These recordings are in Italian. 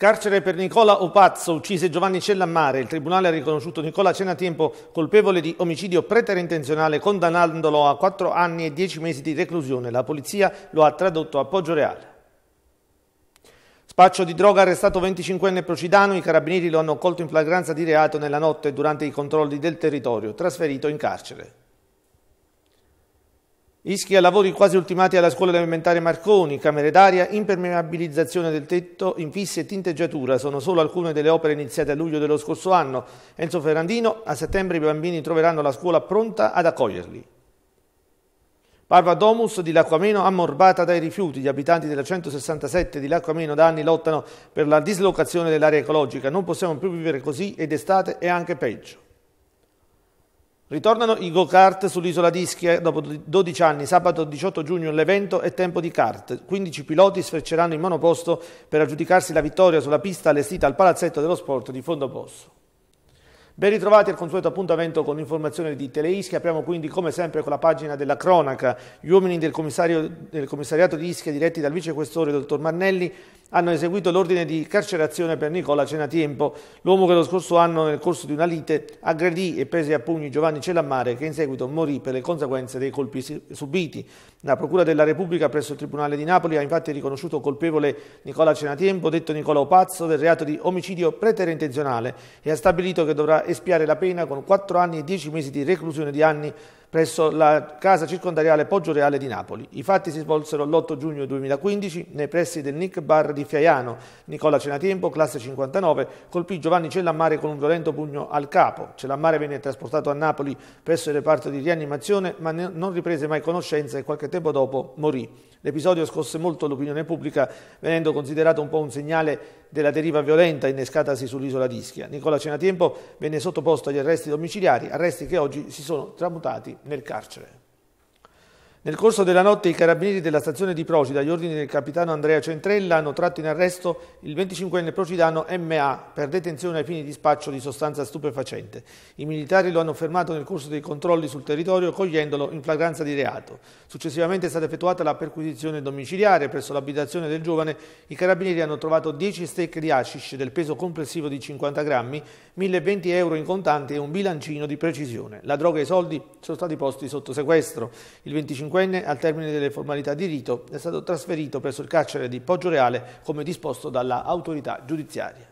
Carcere per Nicola Opazzo, uccise Giovanni Cellammare. Il Tribunale ha riconosciuto Nicola Cenatiempo colpevole di omicidio preterintenzionale, condannandolo a 4 anni e 10 mesi di reclusione. La polizia lo ha tradotto a Poggio Reale. Spaccio di droga arrestato 25enne Procidano, i carabinieri lo hanno colto in flagranza di reato nella notte durante i controlli del territorio, trasferito in carcere. Ischia lavori quasi ultimati alla scuola elementare Marconi, camere d'aria, impermeabilizzazione del tetto, infissi e tinteggiatura sono solo alcune delle opere iniziate a luglio dello scorso anno. Enzo Ferrandino, a settembre i bambini troveranno la scuola pronta ad accoglierli. Parva Domus di Lacquameno ammorbata dai rifiuti. Gli abitanti della 167 di Lacquameno da anni lottano per la dislocazione dell'area ecologica. Non possiamo più vivere così ed estate è anche peggio. Ritornano i go-kart sull'isola di Ischia dopo 12 anni, sabato 18 giugno l'evento è tempo di kart. 15 piloti sfrecceranno in monoposto per aggiudicarsi la vittoria sulla pista allestita al palazzetto dello sport di Fondoposto. Ben ritrovati al consueto appuntamento con informazioni di Teleischia. Apriamo quindi come sempre con la pagina della cronaca. Gli uomini del, del commissariato di Ischia diretti dal vicequestore dottor Mannelli hanno eseguito l'ordine di carcerazione per Nicola Cenatiempo, l'uomo che lo scorso anno nel corso di una lite aggredì e prese a pugni Giovanni Cellammare che in seguito morì per le conseguenze dei colpi subiti. La Procura della Repubblica presso il Tribunale di Napoli ha infatti riconosciuto colpevole Nicola Cenatiempo, detto Nicolò Pazzo, del reato di omicidio preterintenzionale e ha stabilito che dovrà espiare la pena con 4 anni e 10 mesi di reclusione di anni presso la casa circondariale Poggio Reale di Napoli. I fatti si svolsero l'8 giugno 2015 nei pressi del NIC Bar di di Fiaiano. Nicola Cenatempo, classe 59, colpì Giovanni Cellammare con un violento pugno al capo. Cellammare venne trasportato a Napoli presso il reparto di rianimazione, ma non riprese mai conoscenza e qualche tempo dopo morì. L'episodio scosse molto l'opinione pubblica, venendo considerato un po' un segnale della deriva violenta innescatasi sull'isola d'Ischia. Nicola Cenatempo venne sottoposto agli arresti domiciliari, arresti che oggi si sono tramutati nel carcere. Nel corso della notte i carabinieri della stazione di Procida, agli ordini del capitano Andrea Centrella, hanno tratto in arresto il 25enne procidano MA per detenzione ai fini di spaccio di sostanza stupefacente. I militari lo hanno fermato nel corso dei controlli sul territorio cogliendolo in flagranza di reato. Successivamente è stata effettuata la perquisizione domiciliare presso l'abitazione del giovane. I carabinieri hanno trovato 10 stecche di hashish del peso complessivo di 50 grammi, 1020 euro in contanti e un bilancino di precisione. La droga e i soldi sono stati posti sotto sequestro. Il 25 25enne, al termine delle formalità di rito, è stato trasferito presso il carcere di Poggio Reale come disposto dalla autorità giudiziaria.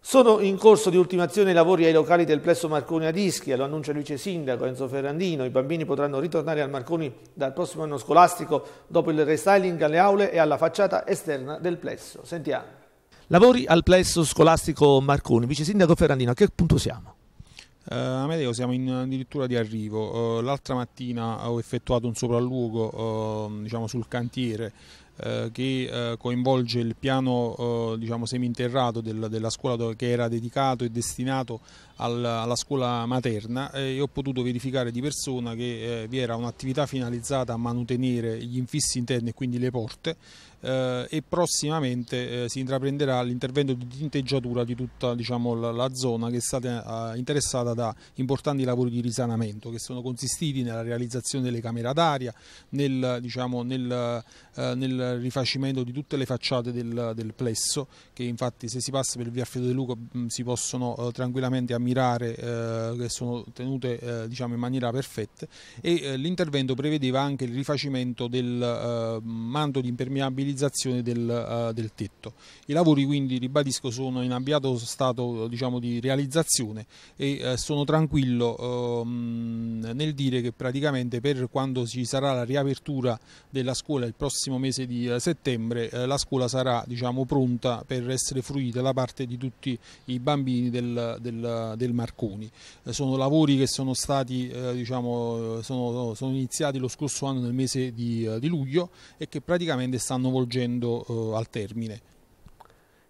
Sono in corso di ultimazione i lavori ai locali del plesso Marconi a Ischia, lo annuncia il vice sindaco Enzo Ferrandino. I bambini potranno ritornare al Marconi dal prossimo anno scolastico dopo il restyling alle aule e alla facciata esterna del plesso. Sentiamo. Lavori al plesso scolastico Marconi. Vice sindaco Ferrandino, a che punto siamo? Uh, Amedeo, siamo in addirittura di arrivo. Uh, l'altra mattina ho effettuato un sopralluogo uh, diciamo, sul cantiere eh, che coinvolge il piano diciamo, seminterrato del, della scuola che era dedicato e destinato alla scuola materna e ho potuto verificare di persona che eh, vi era un'attività finalizzata a manutenere gli infissi interni e quindi le porte eh, e prossimamente eh, si intraprenderà l'intervento di tinteggiatura di tutta diciamo, la, zona che è stata interessata da importanti lavori di risanamento che sono consistiti nella realizzazione delle camere d'aria, nel, diciamo, nel, nel, rifacimento di tutte le facciate del, del, plesso che infatti se si passa per via Alfredo De Luca mm, si possono tranquillamente ammettere mirare eh, che sono tenute eh, diciamo in maniera perfetta e eh, l'intervento prevedeva anche il rifacimento del eh, manto di impermeabilizzazione del, eh, del, tetto. I lavori quindi ribadisco sono in avviato stato diciamo, di realizzazione e eh, sono tranquillo ehm, nel dire che praticamente per quando ci sarà la riapertura della scuola il prossimo mese di settembre la scuola sarà diciamo, pronta per essere fruita da parte di tutti i bambini del, del, del Marconi. Eh, sono lavori che sono stati eh, diciamo, eh, sono, sono iniziati lo scorso anno nel mese di, di luglio e che praticamente stanno volgendo al termine.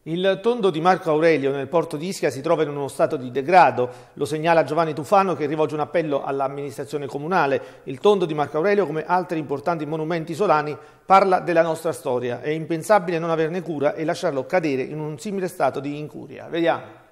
Il tondo di Marco Aurelio nel porto di Ischia si trova in uno stato di degrado, lo segnala Giovanni Tufano che rivolge un appello all'amministrazione comunale. Il tondo di Marco Aurelio, come altri importanti monumenti solani, parla della nostra storia. È impensabile non averne cura e lasciarlo cadere in un simile stato di incuria. Vediamo.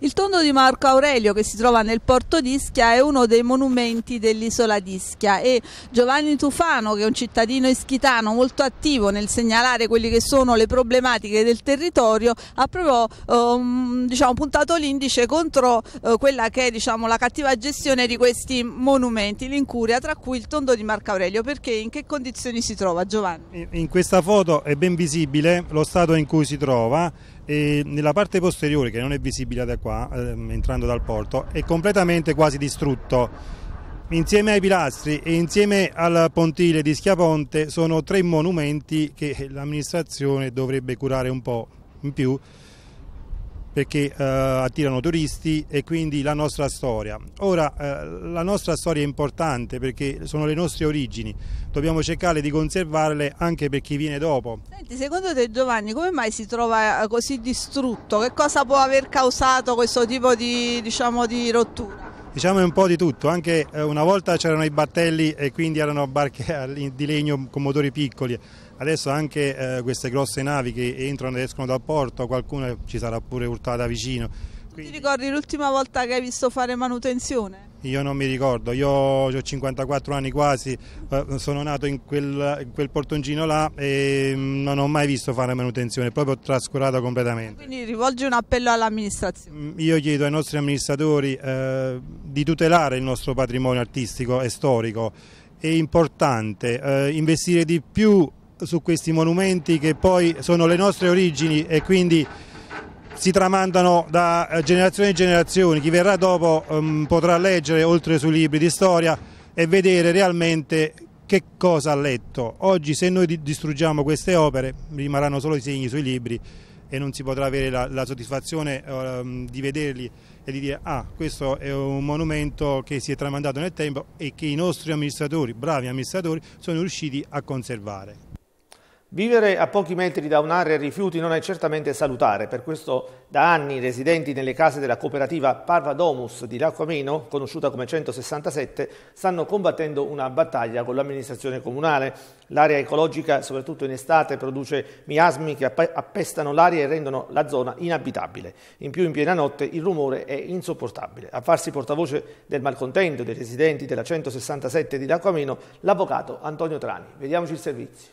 Il tondo di Marco Aurelio che si trova nel porto di Ischia è uno dei monumenti dell'isola di Ischia e Giovanni Tufano che è un cittadino ischitano molto attivo nel segnalare quelle che sono le problematiche del territorio ha proprio ehm, um, diciamo, puntato l'indice contro eh, quella che è diciamo, la cattiva gestione di questi monumenti, l'incuria tra cui il tondo di Marco Aurelio perché in che condizioni si trova Giovanni? In questa foto è ben visibile lo stato in cui si trova e nella parte posteriore che non è visibile da qua ehm, entrando dal porto è completamente quasi distrutto insieme ai pilastri e insieme al pontile di Schiaponte sono tre monumenti che l'amministrazione dovrebbe curare un po' in più perché eh, attirano turisti e quindi la nostra storia. Ora eh, la nostra storia è importante perché sono le nostre origini, dobbiamo cercare di conservarle anche per chi viene dopo. Senti, secondo te Giovanni come mai si trova eh, così distrutto? Che cosa può aver causato questo tipo di, diciamo, di rottura? Diciamo un po' di tutto, anche eh, una volta c'erano i battelli e quindi erano barche di legno con motori piccoli, Adesso anche eh, queste grosse navi che entrano ed escono dal porto, qualcuna ci sarà pure urtata vicino. Quindi... Ti ricordi l'ultima volta che hai visto fare manutenzione? Io non mi ricordo, io ho 54 anni quasi, eh, sono nato in quel, in quel portoncino là e mm, non ho mai visto fare manutenzione, proprio trascurata completamente. Quindi rivolge un appello all'amministrazione? Mm, io chiedo ai nostri amministratori eh, di tutelare il nostro patrimonio artistico e storico, è importante eh, investire di più su questi monumenti che poi sono le nostre origini e quindi si tramandano da eh, generazione in generazione, chi verrà dopo um, potrà leggere oltre sui libri di storia e vedere realmente che cosa ha letto. Oggi se noi distruggiamo queste opere rimarranno solo i segni sui libri e non si potrà avere la, la soddisfazione um, di vederli e di dire ah questo è un monumento che si è tramandato nel tempo e che i nostri amministratori, bravi amministratori, sono riusciti a conservare. Vivere a pochi metri da un'area rifiuti non è certamente salutare, per questo da anni i residenti nelle case della cooperativa Parva Domus di Lacquameno, conosciuta come 167, stanno combattendo una battaglia con l'amministrazione comunale. L'area ecologica, soprattutto in estate, produce miasmi che appestano l'aria e rendono la zona inabitabile. In più in piena notte il rumore è insopportabile. A farsi portavoce del malcontento dei residenti della 167 di Lacquameno, l'avvocato Antonio Trani. Vediamoci il servizio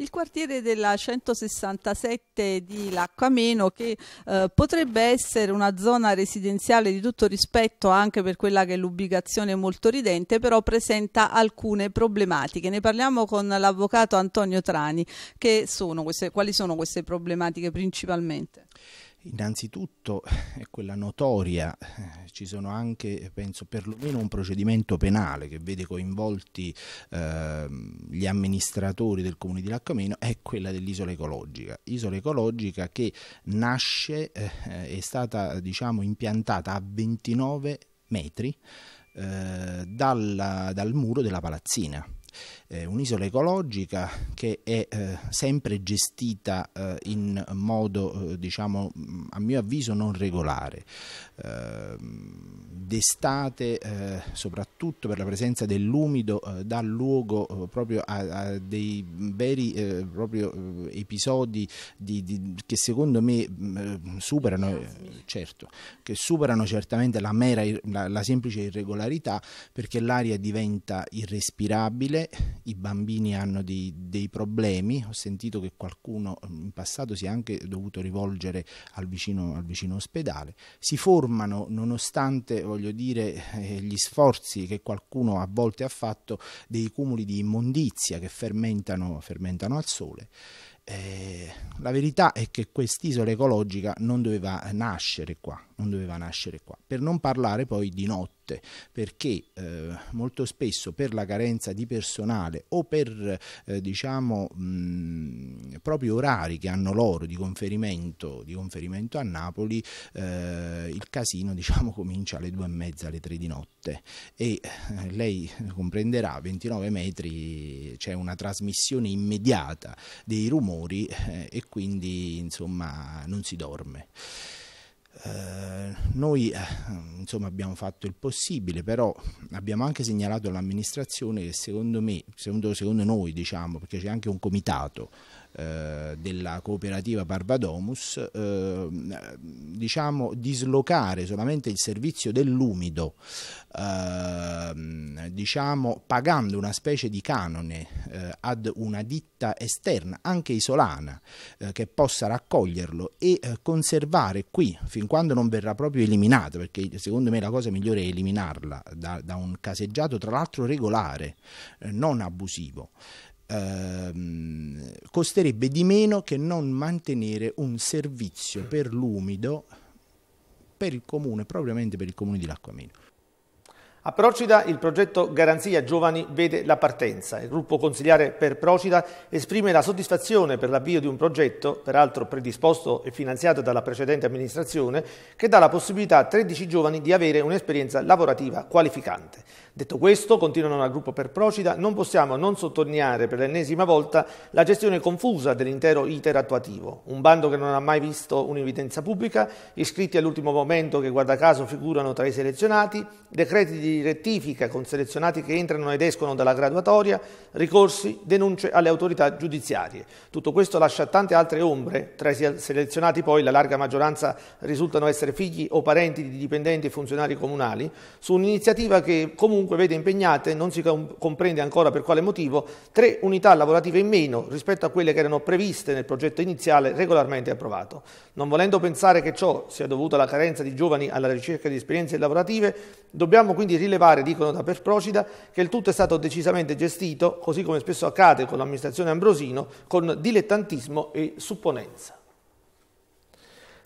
il quartiere della 167 di Lacquameno che eh, potrebbe essere una zona residenziale di tutto rispetto anche per quella che è l'ubicazione molto ridente, però presenta alcune problematiche. Ne parliamo con l'avvocato Antonio Trani, che sono queste, quali sono queste problematiche principalmente? Innanzitutto è eh, quella notoria, eh, ci sono anche, penso, perlomeno un procedimento penale che vede coinvolti eh, gli amministratori del comune di Laccomeno, è quella dell'isola ecologica. Isola ecologica che nasce, eh, è stata diciamo, impiantata a 29 metri eh, dalla, dal muro della palazzina eh, un'isola ecologica che è eh, sempre gestita eh, in modo, eh, diciamo, a mio avviso non regolare. Eh, d'estate, eh, soprattutto per la presenza dell'umido, dà luogo proprio a, a, dei veri proprio, episodi di, di, che secondo me mm, superano, certo, che superano certamente la, mera, la, la semplice irregolarità perché l'aria diventa irrespirabile i bambini hanno dei, dei, problemi, ho sentito che qualcuno eh, in passato si è anche dovuto rivolgere al vicino, al vicino ospedale, si formano nonostante voglio dire, eh, gli sforzi che qualcuno a volte ha fatto dei cumuli di immondizia che fermentano, fermentano al sole. Eh, la verità è che quest'isola ecologica non doveva nascere qua, non doveva nascere qua, per non parlare poi di notte tutte, perché eh, molto spesso per la carenza di personale o per eh, diciamo, mh, proprio orari che hanno loro di conferimento, di conferimento a Napoli, eh, il casino diciamo, comincia alle due e mezza, alle tre di notte e eh, lei comprenderà, a 29 metri c'è una trasmissione immediata dei rumori eh, e quindi insomma non si dorme. Eh, noi eh, insomma, abbiamo fatto il possibile, però abbiamo anche segnalato all'amministrazione che secondo me, secondo, secondo noi diciamo, perché c'è anche un comitato eh, della cooperativa Barbadomus, eh, diciamo dislocare solamente il servizio dell'umido, eh, diciamo pagando una specie di canone eh, ad una ditta esterna, anche isolana, eh, che possa raccoglierlo e conservare qui fin quando non verrà proprio eliminato, perché secondo me la cosa migliore è eliminarla da, da un caseggiato tra l'altro regolare, non abusivo ehm, costerebbe di meno che non mantenere un servizio per l'umido per il comune, propriamente per il comune di Lacquamino. A Procida il progetto Garanzia Giovani vede la partenza. Il gruppo consigliare per Procida esprime la soddisfazione per l'avvio di un progetto, peraltro predisposto e finanziato dalla precedente amministrazione, che dà la possibilità a 13 giovani di avere un'esperienza lavorativa qualificante. Detto questo, continuano dal gruppo per Procida, non possiamo non sottolineare per l'ennesima volta la gestione confusa dell'intero iter attuativo, un bando che non ha mai visto un'evidenza pubblica, iscritti all'ultimo momento che guarda caso figurano tra i selezionati, decreti di rettifica con selezionati che entrano ed escono dalla graduatoria, ricorsi, denunce alle autorità giudiziarie. Tutto questo lascia tante altre ombre, tra i selezionati poi la larga maggioranza risultano essere figli o parenti di dipendenti e funzionari comunali, su un'iniziativa che comunque comunque vede impegnate, non si comprende ancora per quale motivo, tre unità lavorative in meno rispetto a quelle che erano previste nel progetto iniziale regolarmente approvato. Non volendo pensare che ciò sia dovuto alla carenza di giovani alla ricerca di esperienze lavorative, dobbiamo quindi rilevare, dicono da Perprocida, che il tutto è stato decisamente gestito, così come spesso accade con l'amministrazione Ambrosino, con dilettantismo e supponenza.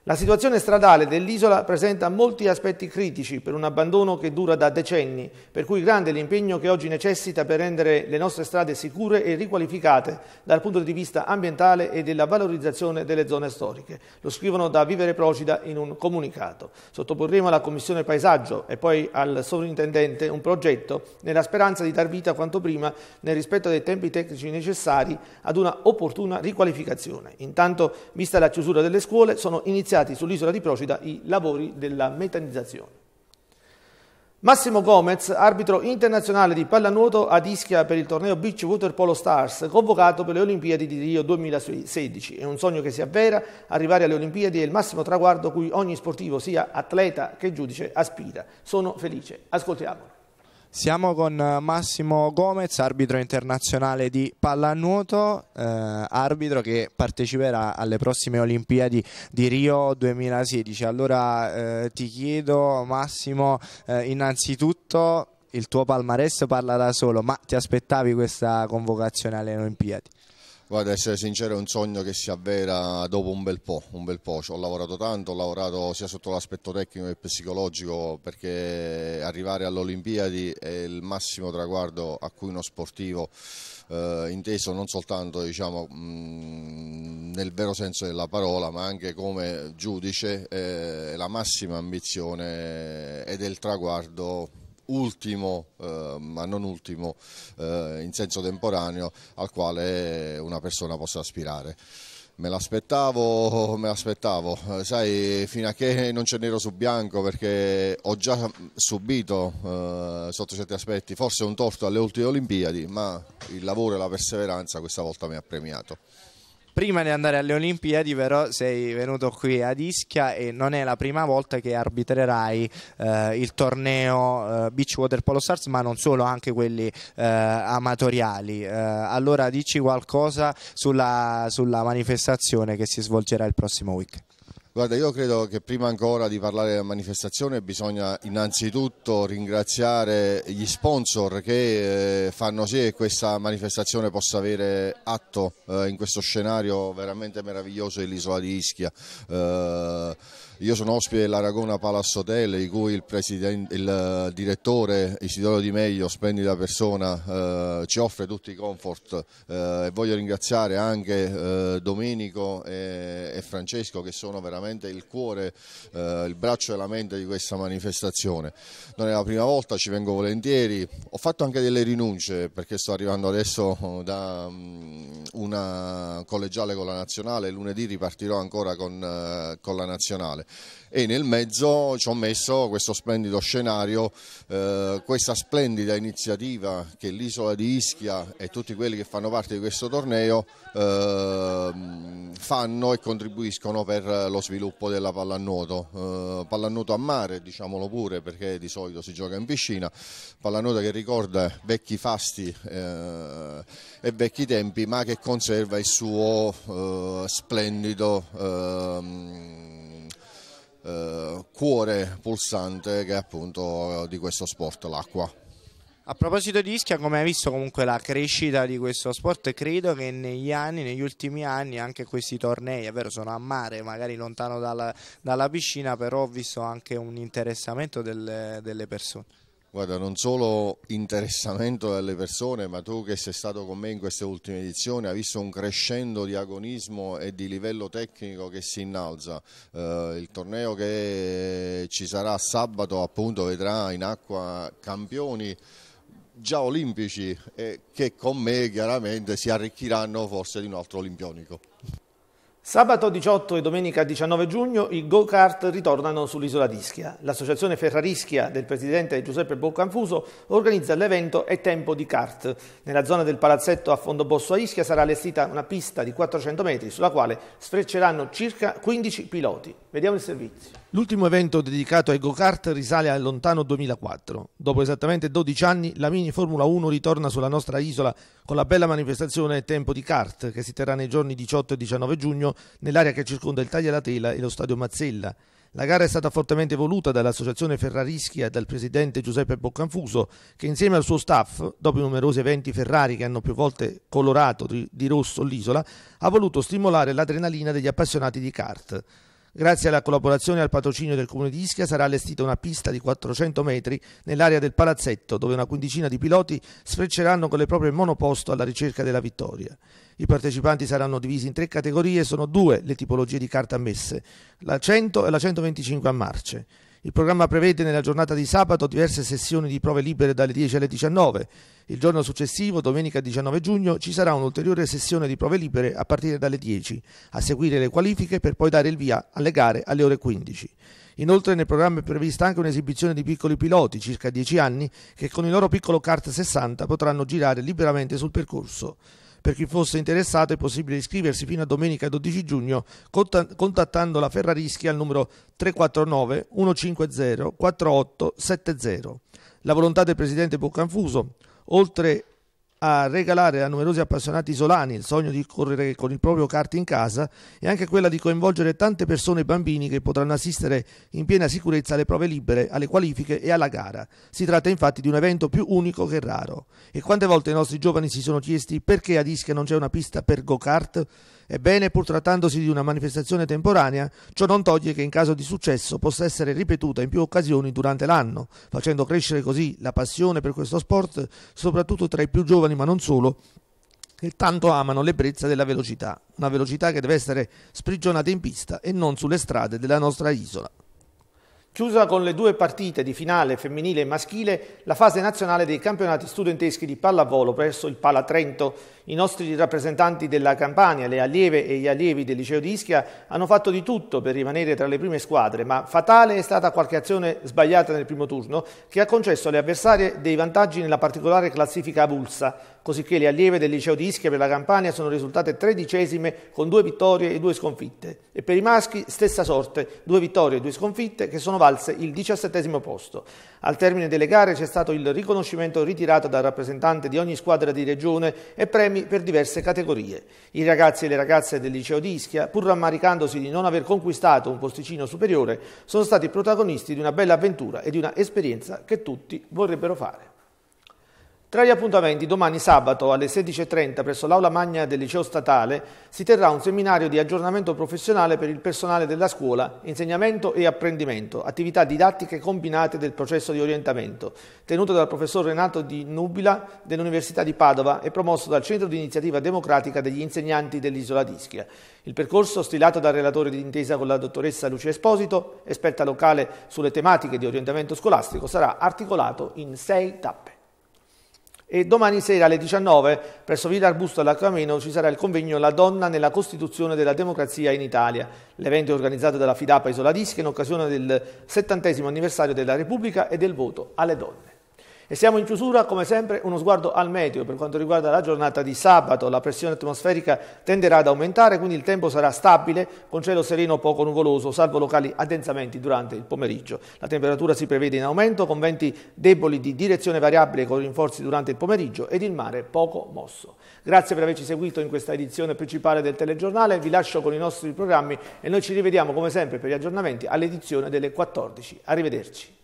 La situazione stradale dell'isola presenta molti aspetti critici per un abbandono che dura da decenni, per cui grande l'impegno che oggi necessita per rendere le nostre strade sicure e riqualificate dal punto di vista ambientale e della valorizzazione delle zone storiche. Lo scrivono da Vivere Procida in un comunicato. Sottoporremo alla Commissione Paesaggio e poi al sovrintendente un progetto nella speranza di dar vita quanto prima, nel rispetto dei tempi tecnici necessari, ad una opportuna riqualificazione. Intanto, vista la chiusura delle scuole, sono iniziati iniziati sull'isola di Procida i lavori della metanizzazione. Massimo Gomez, arbitro internazionale di pallanuoto ad Ischia per il torneo Beach Water Polo Stars, convocato per le Olimpiadi di Rio 2016. È un sogno che si avvera, arrivare alle Olimpiadi è il massimo traguardo cui ogni sportivo, sia atleta che giudice, aspira. Sono felice. Ascoltiamolo. Siamo con eh, Massimo Gomez, arbitro internazionale di pallanuoto, eh, arbitro che parteciperà alle prossime Olimpiadi di Rio 2016. Allora eh, ti chiedo Massimo, eh, innanzitutto il tuo palmarès parla da solo, ma ti aspettavi questa convocazione alle Olimpiadi? Guarda, essere sincero, è un sogno che si avvera dopo un bel po', un bel po'. Ho lavorato tanto, ho lavorato sia sotto l'aspetto tecnico che psicologico, perché arrivare alle Olimpiadi è il massimo traguardo a cui uno sportivo, eh, inteso non soltanto diciamo, mh, mm, nel vero senso della parola, ma anche come giudice, eh, è la massima ambizione ed è il traguardo ultimo, eh, ma non ultimo eh, in senso temporaneo, al quale una persona possa aspirare. Me l'aspettavo, me l'aspettavo, eh, sai, fino a che non c'è nero su bianco perché ho già subito eh, sotto certi aspetti forse un torto alle ultime Olimpiadi, ma il lavoro e la perseveranza questa volta mi ha premiato. Prima di andare alle Olimpiadi però sei venuto qui ad Ischia e non è la prima volta che arbitrerai eh, il torneo eh, Beach Water Polo Stars ma non solo, anche quelli eh, amatoriali. Eh, allora dici qualcosa sulla, sulla manifestazione che si svolgerà il prossimo weekend. Guarda, io credo che prima ancora di parlare della manifestazione bisogna innanzitutto ringraziare gli sponsor che eh, fanno sì che questa manifestazione possa avere atto eh, in questo scenario veramente meraviglioso dell'isola di Ischia. Eh, io sono ospite dell'Aragona Palace Hotel, di cui il, il eh, direttore Isidoro Di Meglio, splendida persona, eh, ci offre tutti i comfort eh, e voglio ringraziare anche eh, Domenico e, e, Francesco che sono veramente il cuore, eh, il braccio e la mente di questa manifestazione. Non è la prima volta, ci vengo volentieri, ho fatto anche delle rinunce perché sto arrivando adesso eh, da um, una collegiale con la nazionale, lunedì ripartirò ancora con, uh, con la nazionale. Natale e nel mezzo ci ho messo questo splendido scenario, eh, questa splendida iniziativa che l'isola di Ischia e tutti quelli che fanno parte di questo torneo eh, fanno e contribuiscono per lo sviluppo della pallanuoto, eh, pallanuoto a mare diciamolo pure perché di solito si gioca in piscina, pallanuoto che ricorda vecchi fasti eh, e vecchi tempi ma che conserva il suo eh, splendido ehm, eh, cuore pulsante che è appunto eh, di questo sport, l'acqua. A proposito di Ischia, come hai visto comunque la crescita di questo sport, credo che negli anni, negli ultimi anni, anche questi tornei, è vero, sono a mare, magari lontano dalla, dalla piscina, però ho visto anche un interessamento del, delle persone. Guarda, non solo interessamento delle persone, ma tu che sei stato con me in queste ultime edizioni, hai visto un crescendo di agonismo e di livello tecnico che si innalza. Eh, il torneo che ci sarà sabato appunto vedrà in acqua campioni già olimpici eh, che con me chiaramente si arricchiranno forse di un altro olimpionico. Sabato 18 e domenica 19 giugno i go-kart ritornano sull'isola di Ischia. L'associazione Ferrarischia del presidente Giuseppe Boccanfuso organizza l'evento È tempo di kart. Nella zona del palazzetto a Fondobosso a Ischia sarà allestita una pista di 400 metri sulla quale sfrecceranno circa 15 piloti. Vediamo il servizio. L'ultimo evento dedicato ai go-kart risale al lontano 2004. Dopo esattamente 12 anni la mini Formula 1 ritorna sulla nostra isola con la bella manifestazione Tempo di kart che si terrà nei giorni 18 e 19 giugno nell'area che circonda il Taglia la Tela e lo stadio Mazzella. La gara è stata fortemente voluta dall'associazione Ferrarischia e dal presidente Giuseppe Boccanfuso che insieme al suo staff, dopo i numerosi eventi Ferrari che hanno più volte colorato di rosso l'isola, ha voluto stimolare l'adrenalina degli appassionati di kart. Grazie alla collaborazione e al patrocinio del Comune di Ischia sarà allestita una pista di 400 metri nell'area del palazzetto dove una quindicina di piloti sfrecceranno con le proprie monoposto alla ricerca della vittoria. I partecipanti saranno divisi in tre categorie, sono due le tipologie di carte ammesse, la 100 e la 125 a marce. Il programma prevede nella giornata di sabato diverse sessioni di prove libere dalle 10 alle 19. Il giorno successivo, domenica 19 giugno, ci sarà un'ulteriore sessione di prove libere a partire dalle 10, a seguire le qualifiche per poi dare il via alle gare alle ore 15. Inoltre nel programma è prevista anche un'esibizione di piccoli piloti, circa 10 anni, che con il loro piccolo kart 60 potranno girare liberamente sul percorso. Per chi fosse interessato è possibile iscriversi fino a domenica 12 giugno contattando la Ferrarischi al numero 349 150 4870. La volontà del presidente Boccanfuso, oltre a regalare a numerosi appassionati isolani il sogno di correre con il proprio kart in casa e anche quella di coinvolgere tante persone e bambini che potranno assistere in piena sicurezza alle prove libere, alle qualifiche e alla gara. Si tratta infatti di un evento più unico che raro. E quante volte i nostri giovani si sono chiesti perché a Ischia non c'è una pista per go-kart? Ebbene, pur trattandosi di una manifestazione temporanea, ciò non toglie che in caso di successo possa essere ripetuta in più occasioni durante l'anno, facendo crescere così la passione per questo sport, soprattutto tra i più giovani, ma non solo, che tanto amano l'ebbrezza della velocità, una velocità che deve essere sprigionata in pista e non sulle strade della nostra isola. Chiusa con le due partite di finale femminile e maschile, la fase nazionale dei campionati studenteschi di pallavolo presso il Pala Trento. I nostri rappresentanti della Campania, le allieve e gli allievi del liceo di Ischia, hanno fatto di tutto per rimanere tra le prime squadre, ma fatale è stata qualche azione sbagliata nel primo turno che ha concesso alle avversarie dei vantaggi nella particolare classifica avulsa, cosicché le allieve del liceo di Ischia per la Campania sono risultate tredicesime con due vittorie e due sconfitte. E per i maschi stessa sorte, due vittorie e due sconfitte che sono valse il diciassettesimo posto. Al termine delle gare c'è stato il riconoscimento ritirato dal rappresentante di ogni squadra di regione e premi per diverse categorie. I ragazzi e le ragazze del liceo di Ischia, pur rammaricandosi di non aver conquistato un posticino superiore, sono stati protagonisti di una bella avventura e di una esperienza che tutti vorrebbero fare. Tra gli appuntamenti, domani sabato alle 16.30 presso l'Aula Magna del Liceo Statale si terrà un seminario di aggiornamento professionale per il personale della scuola, insegnamento e apprendimento, attività didattiche combinate del processo di orientamento, tenuto dal professor Renato Di Nubila dell'Università di Padova e promosso dal Centro di Iniziativa Democratica degli Insegnanti dell'Isola d'Ischia. Il percorso, stilato dal relatore d'intesa con la dottoressa Lucia Esposito, esperta locale sulle tematiche di orientamento scolastico, sarà articolato in sei tappe. E domani sera alle 19 presso Villa Arbusto all'Acquameno ci sarà il convegno La donna nella costituzione della democrazia in Italia. L'evento è organizzato dalla Fidapa Isola Dischi in occasione del settantesimo anniversario della Repubblica e del voto alle donne. E siamo in chiusura, come sempre, uno sguardo al meteo. Per quanto riguarda la giornata di sabato, la pressione atmosferica tenderà ad aumentare, quindi il tempo sarà stabile, con cielo sereno poco nuvoloso, salvo locali addensamenti durante il pomeriggio. La temperatura si prevede in aumento, con venti deboli di direzione variabile con rinforzi durante il pomeriggio ed il mare poco mosso. Grazie per averci seguito in questa edizione principale del telegiornale. Vi lascio con i nostri programmi e noi ci rivediamo, come sempre, per gli aggiornamenti all'edizione delle 14. Arrivederci.